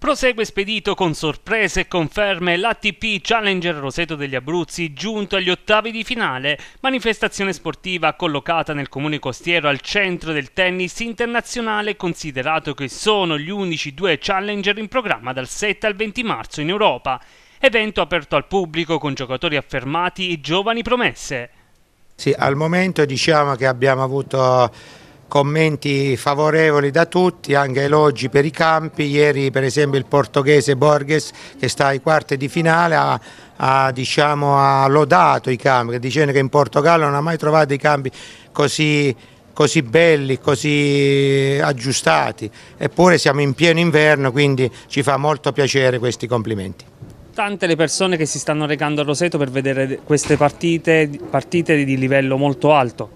Prosegue spedito con sorprese e conferme l'ATP Challenger Roseto degli Abruzzi giunto agli ottavi di finale, manifestazione sportiva collocata nel comune costiero al centro del tennis internazionale considerato che sono gli unici due Challenger in programma dal 7 al 20 marzo in Europa, evento aperto al pubblico con giocatori affermati e giovani promesse. Sì, al momento diciamo che abbiamo avuto commenti favorevoli da tutti, anche elogi per i campi, ieri per esempio il portoghese Borges che sta ai quarti di finale ha, ha, diciamo, ha lodato i campi, dicendo che in Portogallo non ha mai trovato i campi così, così belli, così aggiustati, eppure siamo in pieno inverno quindi ci fa molto piacere questi complimenti tante le persone che si stanno recando a Roseto per vedere queste partite, partite di livello molto alto.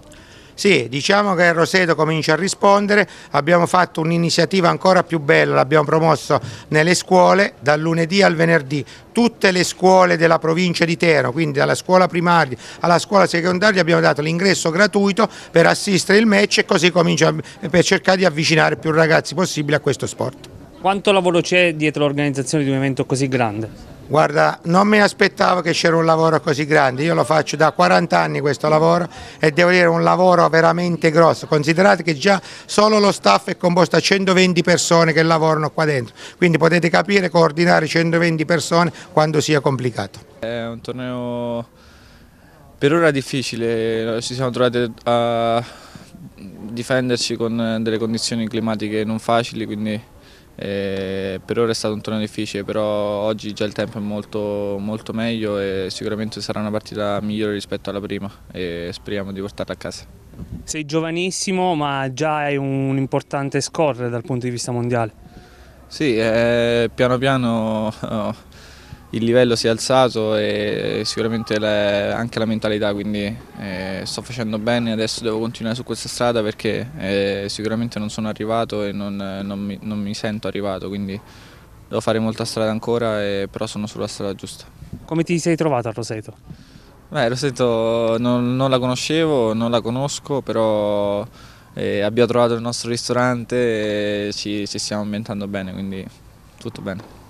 Sì, diciamo che il Roseto comincia a rispondere, abbiamo fatto un'iniziativa ancora più bella, l'abbiamo promosso nelle scuole dal lunedì al venerdì, tutte le scuole della provincia di Terno, quindi dalla scuola primaria alla scuola secondaria abbiamo dato l'ingresso gratuito per assistere il match e così comincia per cercare di avvicinare più ragazzi possibile a questo sport. Quanto lavoro c'è dietro l'organizzazione di un evento così grande? Guarda, non mi aspettavo che c'era un lavoro così grande, io lo faccio da 40 anni questo lavoro e devo dire un lavoro veramente grosso, considerate che già solo lo staff è composto da 120 persone che lavorano qua dentro, quindi potete capire coordinare 120 persone quando sia complicato. È un torneo per ora difficile, ci siamo trovati a difenderci con delle condizioni climatiche non facili, quindi eh, per ora è stato un torneo difficile, però oggi già il tempo è molto, molto meglio e sicuramente sarà una partita migliore rispetto alla prima e speriamo di portarla a casa. Sei giovanissimo ma già hai un importante score dal punto di vista mondiale. Sì, eh, piano piano oh, il livello si è alzato e sicuramente le, anche la mentalità, quindi eh, sto facendo bene, adesso devo continuare su questa strada perché eh, sicuramente non sono arrivato e non, non, mi, non, mi, sento arrivato, quindi devo fare molta strada ancora, e, però sono sulla strada giusta. Come ti sei trovato a Roseto? Beh, Roseto non, non la conoscevo, non la conosco, però eh, abbiamo trovato il nostro ristorante e ci, ci stiamo ambientando bene, quindi tutto bene.